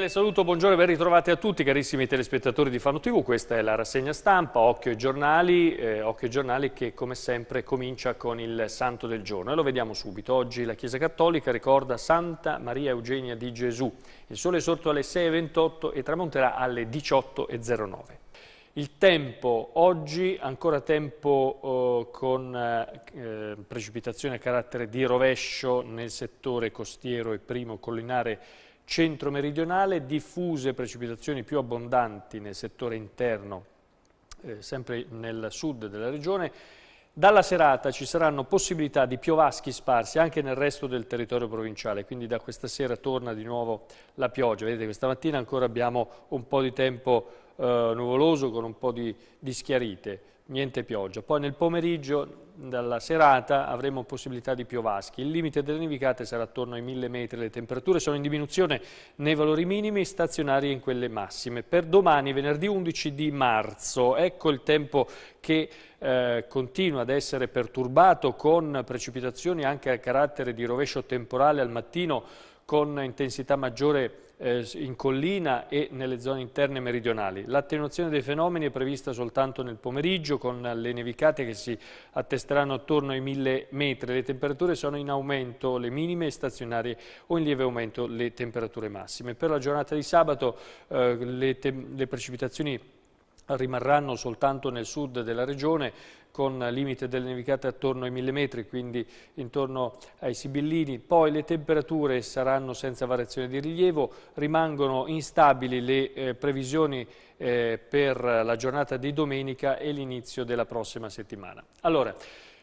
Daniele, saluto, buongiorno e ben ritrovati a tutti carissimi telespettatori di Fano TV, questa è la rassegna stampa, Occhio ai giornali, eh, Occhio ai giornali che come sempre comincia con il santo del giorno e lo vediamo subito. Oggi la Chiesa Cattolica ricorda Santa Maria Eugenia di Gesù, il sole è sorto alle 6.28 e tramonterà alle 18.09. Il tempo oggi, ancora tempo eh, con eh, precipitazioni a carattere di rovescio nel settore costiero e primo collinare centro-meridionale, diffuse precipitazioni più abbondanti nel settore interno, eh, sempre nel sud della regione. Dalla serata ci saranno possibilità di piovaschi sparsi anche nel resto del territorio provinciale, quindi da questa sera torna di nuovo la pioggia. Vedete, questa mattina ancora abbiamo un po' di tempo eh, nuvoloso con un po' di, di schiarite niente pioggia. Poi nel pomeriggio, dalla serata, avremo possibilità di piovaschi. Il limite delle nevicate sarà attorno ai 1000 metri. Le temperature sono in diminuzione nei valori minimi, stazionarie in quelle massime. Per domani, venerdì 11 di marzo, ecco il tempo che eh, continua ad essere perturbato con precipitazioni anche a carattere di rovescio temporale al mattino con intensità maggiore eh, in collina e nelle zone interne meridionali. L'attenuazione dei fenomeni è prevista soltanto nel pomeriggio con le nevicate che si attesteranno attorno ai 1000 metri. Le temperature sono in aumento le minime e stazionarie o in lieve aumento le temperature massime. Per la giornata di sabato eh, le, le precipitazioni rimarranno soltanto nel sud della regione con limite delle nevicate attorno ai 1000 metri, quindi intorno ai Sibillini. Poi le temperature saranno senza variazione di rilievo, rimangono instabili le eh, previsioni eh, per la giornata di domenica e l'inizio della prossima settimana. Allora,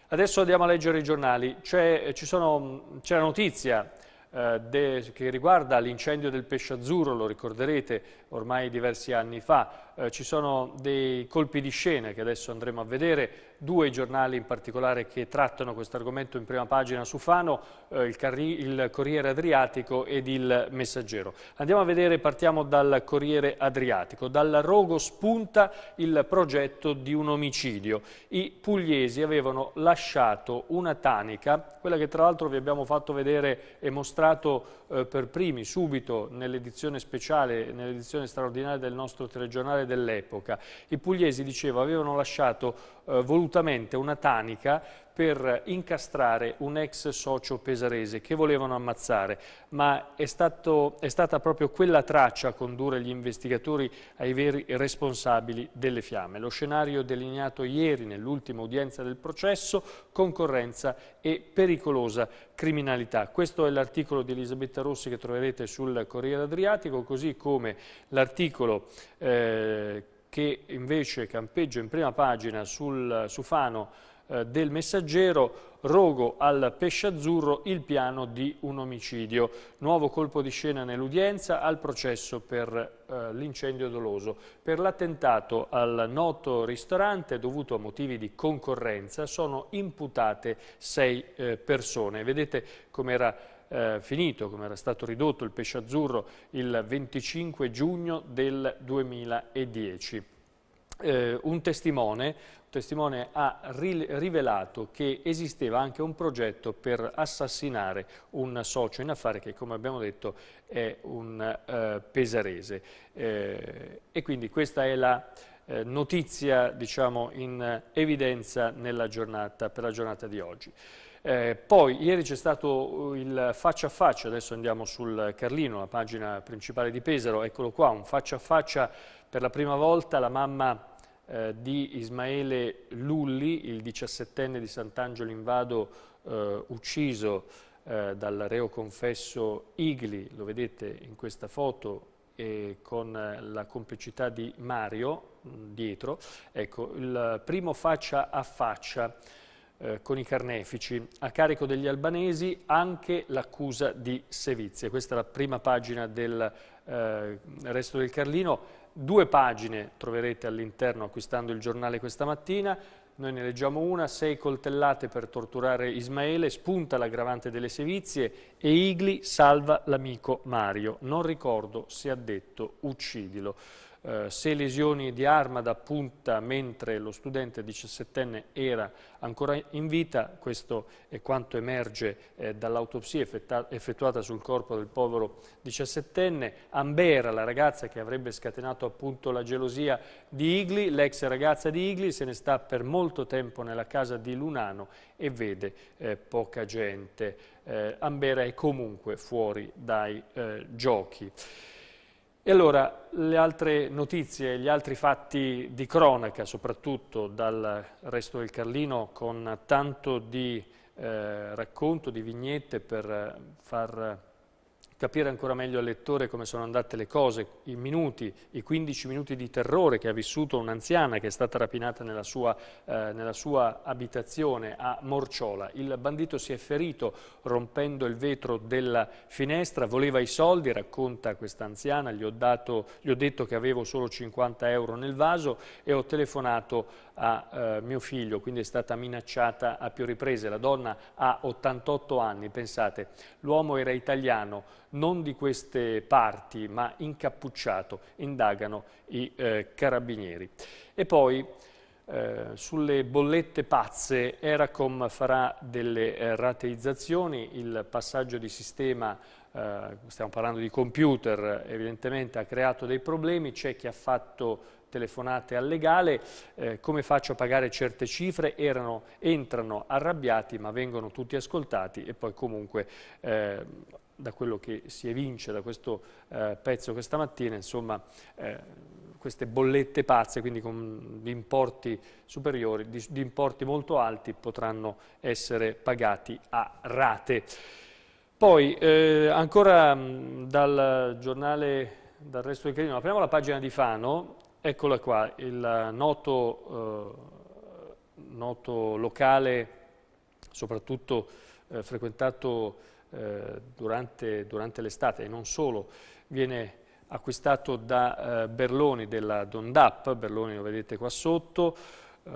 adesso andiamo a leggere i giornali. C'è la notizia eh, de, che riguarda l'incendio del pesce azzurro, lo ricorderete ormai diversi anni fa, eh, ci sono dei colpi di scena che adesso andremo a vedere, due giornali in particolare che trattano questo argomento in prima pagina su Fano, eh, il, il, Corriere Adriatico ed il Messaggero. Andiamo a vedere, partiamo dal Corriere Adriatico. Dal rogo spunta il progetto di un omicidio. I pugliesi avevano lasciato una tanica, quella che tra l'altro vi abbiamo fatto vedere e mostrato eh, per primi subito nell'edizione speciale, nell'edizione straordinaria del nostro telegiornale dell'epoca. I pugliesi, dicevo, avevano lasciato eh, volutamente presuntamente una tanica per incastrare un ex socio pesarese che volevano ammazzare, ma è, stato, è stata proprio quella traccia a condurre gli investigatori ai veri responsabili delle fiamme. Lo scenario delineato ieri nell'ultima udienza del processo, concorrenza e pericolosa criminalità. Questo è l'articolo di Elisabetta Rossi che troverete sul Corriere Adriatico, così come l'articolo eh, che invece campeggia in prima pagina sul, su Fano eh, del Messaggero, rogo al pesce azzurro il piano di un omicidio. Nuovo colpo di scena nell'udienza al processo per eh, l'incendio doloso. Per l'attentato al noto ristorante dovuto a motivi di concorrenza sono imputate sei eh, persone. Vedete com'era eh, finito, come era stato ridotto il pesce azzurro il 25 giugno del 2010. Eh, un, testimone, un testimone ha ri rivelato che esisteva anche un progetto per assassinare un socio in affari che come abbiamo detto è un eh, pesarese eh, e quindi questa è la eh, notizia diciamo, in evidenza giornata, per la giornata di oggi. Eh, poi ieri c'è stato uh, il faccia a faccia, adesso andiamo sul Carlino, la pagina principale di Pesaro, eccolo qua, un faccia a faccia per la prima volta la mamma eh, di Ismaele Lulli, il 17enne di Sant'Angelo in Vado eh, ucciso eh, dal reo confesso Igli, lo vedete in questa foto, con la complicità di Mario mm, dietro, ecco, il primo faccia a faccia eh, con i carnefici, a carico degli albanesi anche l'accusa di sevizie. Questa è la prima pagina del eh, Resto del Carlino. Due pagine troverete all'interno acquistando il giornale questa mattina. Noi ne leggiamo una, sei coltellate per torturare Ismaele, spunta l'aggravante delle sevizie e Igli salva l'amico Mario. Non ricordo se ha detto uccidilo eh, se lesioni di arma da punta mentre lo studente 17enne era ancora in vita, questo è quanto emerge eh, dall'autopsia effettuata sul corpo del povero 17enne, Ambera, la ragazza che avrebbe scatenato appunto la gelosia di Igli, l'ex ragazza di Igli se ne sta per molto tempo nella casa di Lunano e vede eh, poca gente. Eh, Ambera è comunque fuori dai eh, giochi. E allora le altre notizie, gli altri fatti di cronaca, soprattutto dal resto del Carlino, con tanto di eh, racconto, di vignette per far capire ancora meglio al lettore come sono andate le cose, i minuti, i 15 minuti di terrore che ha vissuto un'anziana che è stata rapinata nella sua, eh, nella sua abitazione a Morciola. Il bandito si è ferito rompendo il vetro della finestra, voleva i soldi, racconta questa anziana, gli ho, gli ho detto che avevo solo 50 euro nel vaso e ho telefonato a eh, mio figlio, quindi è stata minacciata a più riprese. La donna ha 88 anni, pensate, l'uomo era italiano, non di queste parti, ma incappucciato, indagano i eh, carabinieri. E poi eh, sulle bollette pazze Eracom farà delle eh, rateizzazioni, il passaggio di sistema, eh, stiamo parlando di computer, evidentemente ha creato dei problemi, c'è chi ha fatto telefonate al legale, eh, come faccio a pagare certe cifre, Erano, entrano arrabbiati ma vengono tutti ascoltati e poi comunque eh, da quello che si evince da questo eh, pezzo questa mattina, insomma, eh, queste bollette pazze, quindi con importi superiori, di, di importi molto alti, potranno essere pagati a rate. Poi, eh, ancora mh, mm, dal giornale, dal resto del Carino, apriamo la pagina di Fano, eccola qua, il noto, eh, noto locale, soprattutto eh, frequentato eh, durante, durante l'estate e non solo, viene acquistato da eh, Berloni della Dondap, Berloni lo vedete qua sotto, eh,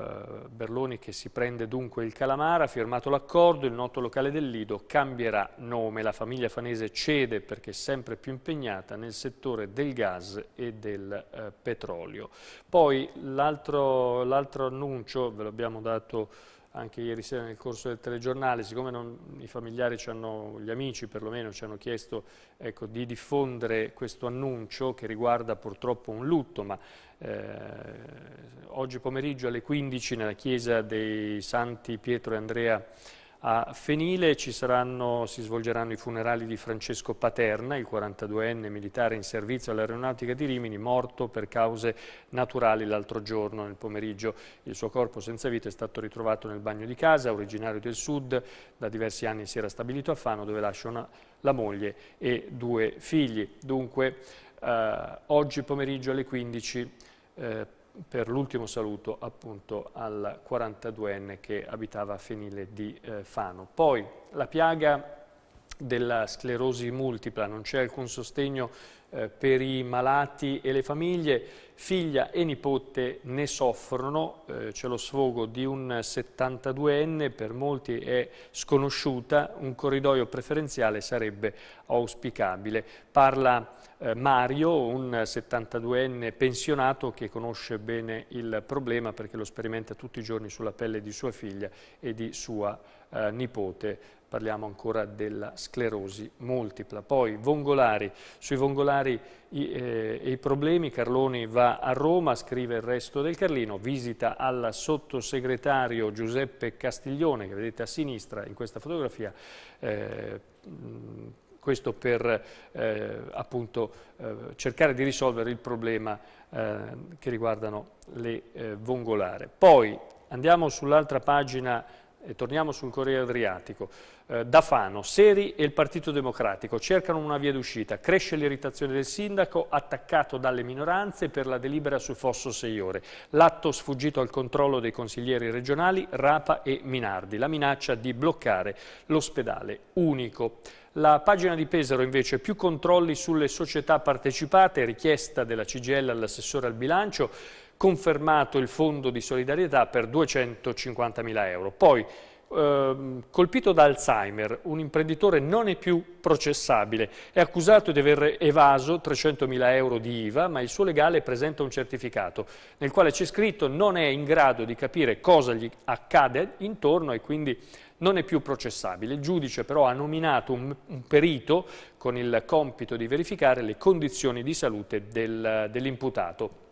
Berloni che si prende dunque il Calamara, ha firmato l'accordo, il noto locale del Lido cambierà nome, la famiglia fanese cede perché è sempre più impegnata nel settore del gas e del eh, petrolio. Poi l'altro annuncio, ve l'abbiamo dato anche ieri sera nel corso del telegiornale, siccome non, i familiari, hanno, gli amici perlomeno, ci hanno chiesto ecco, di diffondere questo annuncio che riguarda purtroppo un lutto, ma eh, oggi pomeriggio alle 15 nella chiesa dei Santi Pietro e Andrea a Fenile saranno, si svolgeranno i funerali di Francesco Paterna, il 42enne militare in servizio all'aeronautica di Rimini, morto per cause naturali l'altro giorno nel pomeriggio. Il suo corpo senza vita è stato ritrovato nel bagno di casa, originario del sud, da diversi anni si era stabilito a Fano dove lascia una, la moglie e due figli. Dunque eh, oggi pomeriggio alle 15 eh, per l'ultimo saluto appunto al 42enne che abitava a Fenile di eh, Fano. Poi la piaga della sclerosi multipla, non c'è alcun sostegno eh, per i malati e le famiglie, figlia e nipote ne soffrono, eh, c'è lo sfogo di un 72enne, per molti è sconosciuta, un corridoio preferenziale sarebbe auspicabile. Parla eh, Mario, un 72enne pensionato che conosce bene il problema perché lo sperimenta tutti i giorni sulla pelle di sua figlia e di sua eh, nipote parliamo ancora della sclerosi multipla. Poi vongolari, sui vongolari e eh, i problemi, Carloni va a Roma, scrive il resto del Carlino, visita al sottosegretario Giuseppe Castiglione, che vedete a sinistra in questa fotografia, eh, questo per eh, appunto, eh, cercare di risolvere il problema eh, che riguardano le eh, vongolare. Poi andiamo sull'altra pagina e torniamo sul Corriere Adriatico, eh, da Fano, Seri e il Partito Democratico cercano una via d'uscita, cresce l'irritazione del sindaco attaccato dalle minoranze per la delibera su Fosso Seiore, l'atto sfuggito al controllo dei consiglieri regionali Rapa e Minardi, la minaccia di bloccare l'ospedale unico. La pagina di Pesaro invece più controlli sulle società partecipate, richiesta della CGL all'assessore al bilancio, confermato il fondo di solidarietà per 250.000 euro. Poi, ehm, colpito da Alzheimer, un imprenditore non è più processabile, è accusato di aver evaso 300.000 euro di IVA, ma il suo legale presenta un certificato nel quale c'è scritto non è in grado di capire cosa gli accade intorno e quindi non è più processabile. Il giudice però ha nominato un, un perito con il compito di verificare le condizioni di salute del, dell'imputato.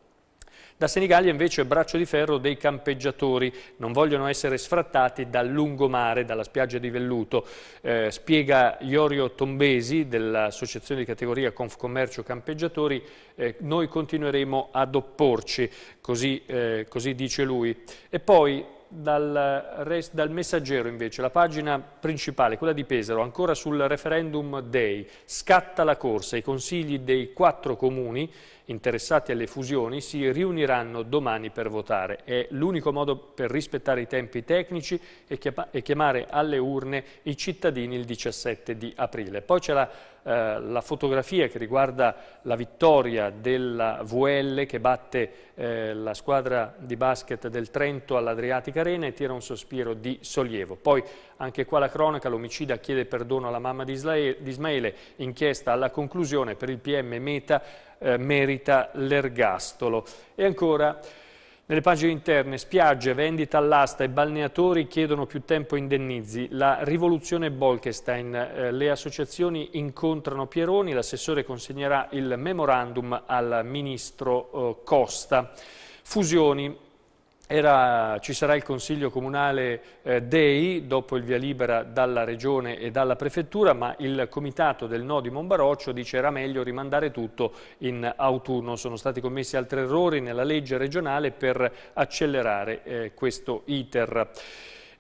Da Senigallia invece è braccio di ferro dei campeggiatori, non vogliono essere sfrattati dal lungomare, dalla spiaggia di Velluto. Eh, spiega Iorio Tombesi dell'associazione di categoria Confcommercio Campeggiatori, eh, noi continueremo ad opporci, così, eh, così dice lui. E poi dal, dal, messaggero invece, la pagina principale, quella di Pesaro, ancora sul referendum day, scatta la corsa, i consigli dei quattro comuni interessati alle fusioni si riuniranno domani per votare. È l'unico modo per rispettare i tempi tecnici e chiamare alle urne i cittadini il 17 di aprile. Poi c'è la, eh, la, fotografia che riguarda la vittoria della VL che batte eh, la squadra di basket del Trento all'Adriatica Arena e tira un sospiro di sollievo. Poi anche qua la cronaca, l'omicida chiede perdono alla mamma di Ismaele, inchiesta alla conclusione per il PM Meta eh, merita l'ergastolo. E ancora... Nelle pagine interne, spiagge, vendita all'asta e balneatori chiedono più tempo indennizi. La rivoluzione Bolkestein. Eh, le associazioni incontrano Pieroni, l'assessore consegnerà il memorandum al ministro eh, Costa. Fusioni, era, ci sarà il Consiglio Comunale eh, DEI, dopo il via libera dalla Regione e dalla Prefettura, ma il Comitato del No di Monbaroccio dice era meglio rimandare tutto in autunno. Sono stati commessi altri errori nella legge regionale per accelerare eh, questo iter.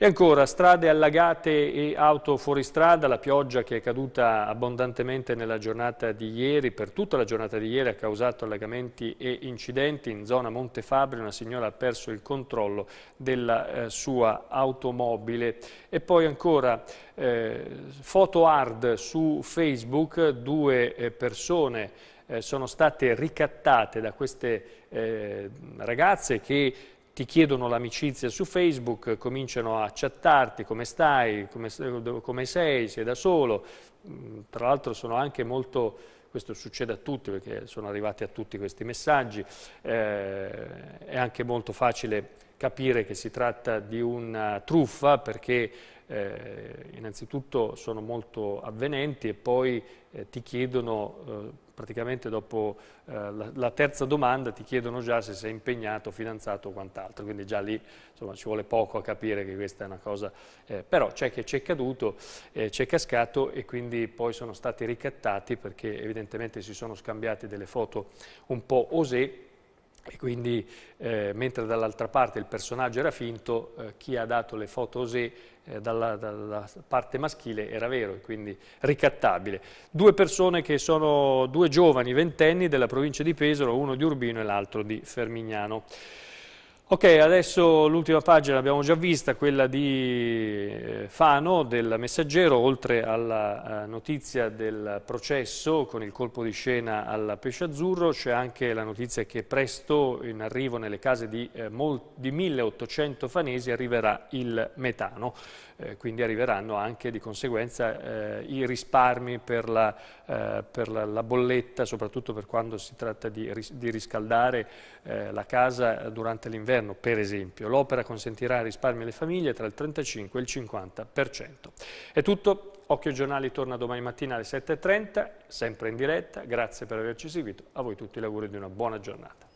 E ancora, strade allagate e auto fuoristrada, la pioggia che è caduta abbondantemente nella giornata di ieri, per tutta la giornata di ieri ha causato allagamenti e incidenti. In zona Montefabri una signora ha perso il controllo della eh, sua automobile. E poi ancora, eh, foto hard su Facebook, due eh, persone eh, sono state ricattate da queste eh, ragazze che ti chiedono l'amicizia su Facebook, cominciano a chattarti come stai, come, come sei, sei da solo. Mm, tra l'altro sono anche molto, questo succede a tutti perché sono arrivati a tutti questi messaggi, eh, è anche molto facile capire che si tratta di una truffa perché eh, innanzitutto sono molto avvenenti e poi eh, ti chiedono eh, praticamente dopo eh, la, la, terza domanda ti chiedono già se sei impegnato, fidanzato o quant'altro, quindi già lì insomma, ci vuole poco a capire che questa è una cosa, eh, però c'è che c'è caduto, eh, c'è cascato e quindi poi sono stati ricattati perché evidentemente si sono scambiati delle foto un po' osè e quindi, eh, mentre dall'altra parte il personaggio era finto, eh, chi ha dato le foto Osè eh, dalla, dalla, parte maschile era vero, e quindi ricattabile. Due persone che sono due giovani ventenni della provincia di Pesaro, uno di Urbino e l'altro di Fermignano. Ok, adesso l'ultima pagina l'abbiamo già vista, quella di eh, Fano del Messaggero, oltre alla eh, notizia del processo con il colpo di scena al pesce azzurro, c'è anche la notizia che presto in arrivo nelle case di, eh, di 1800 fanesi arriverà il metano eh, quindi arriveranno anche di conseguenza eh, i risparmi per, la, eh, per la, la, bolletta, soprattutto per quando si tratta di, di riscaldare eh, la casa durante l'inverno, per esempio. L'opera consentirà risparmi alle famiglie tra il 35 e il 50%. È tutto, Occhio Giornali torna domani mattina alle 7.30, sempre in diretta, grazie per averci seguito, a voi tutti l'auguro di una buona giornata.